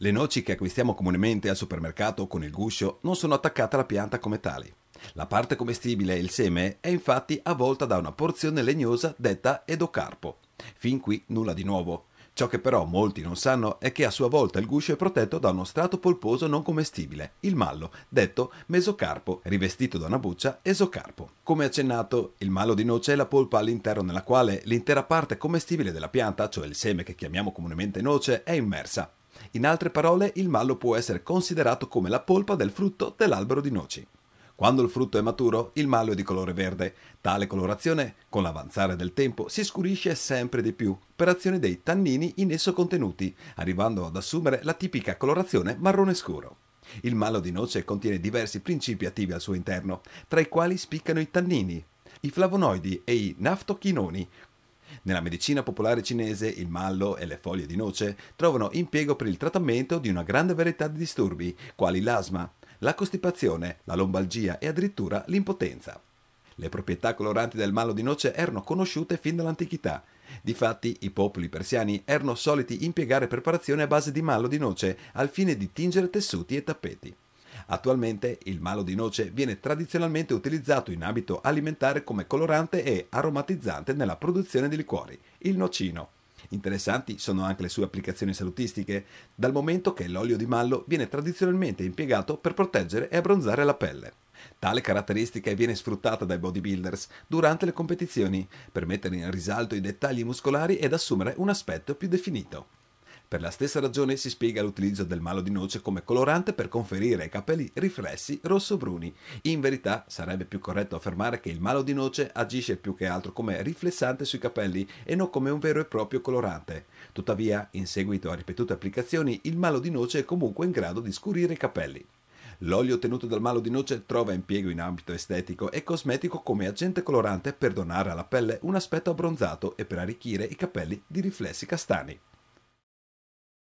Le noci che acquistiamo comunemente al supermercato con il guscio non sono attaccate alla pianta come tali. La parte commestibile, il seme, è infatti avvolta da una porzione legnosa detta edocarpo. Fin qui nulla di nuovo. Ciò che però molti non sanno è che a sua volta il guscio è protetto da uno strato polposo non commestibile, il mallo, detto mesocarpo, rivestito da una buccia esocarpo. Come accennato, il mallo di noce è la polpa all'interno della quale l'intera parte commestibile della pianta, cioè il seme che chiamiamo comunemente noce, è immersa. In altre parole, il mallo può essere considerato come la polpa del frutto dell'albero di noci. Quando il frutto è maturo, il mallo è di colore verde. Tale colorazione, con l'avanzare del tempo, si scurisce sempre di più per azione dei tannini in esso contenuti, arrivando ad assumere la tipica colorazione marrone scuro. Il mallo di noce contiene diversi principi attivi al suo interno, tra i quali spiccano i tannini, i flavonoidi e i naftochinoni, nella medicina popolare cinese il mallo e le foglie di noce trovano impiego per il trattamento di una grande varietà di disturbi, quali l'asma, la costipazione, la lombalgia e addirittura l'impotenza. Le proprietà coloranti del mallo di noce erano conosciute fin dall'antichità. Difatti, i popoli persiani erano soliti impiegare preparazioni a base di mallo di noce al fine di tingere tessuti e tappeti. Attualmente il malo di noce viene tradizionalmente utilizzato in abito alimentare come colorante e aromatizzante nella produzione di liquori, il nocino. Interessanti sono anche le sue applicazioni salutistiche, dal momento che l'olio di mallo viene tradizionalmente impiegato per proteggere e abbronzare la pelle. Tale caratteristica viene sfruttata dai bodybuilders durante le competizioni per mettere in risalto i dettagli muscolari ed assumere un aspetto più definito. Per la stessa ragione si spiega l'utilizzo del malo di noce come colorante per conferire ai capelli riflessi rosso-bruni. In verità sarebbe più corretto affermare che il malo di noce agisce più che altro come riflessante sui capelli e non come un vero e proprio colorante. Tuttavia, in seguito a ripetute applicazioni, il malo di noce è comunque in grado di scurire i capelli. L'olio ottenuto dal malo di noce trova impiego in ambito estetico e cosmetico come agente colorante per donare alla pelle un aspetto abbronzato e per arricchire i capelli di riflessi castani.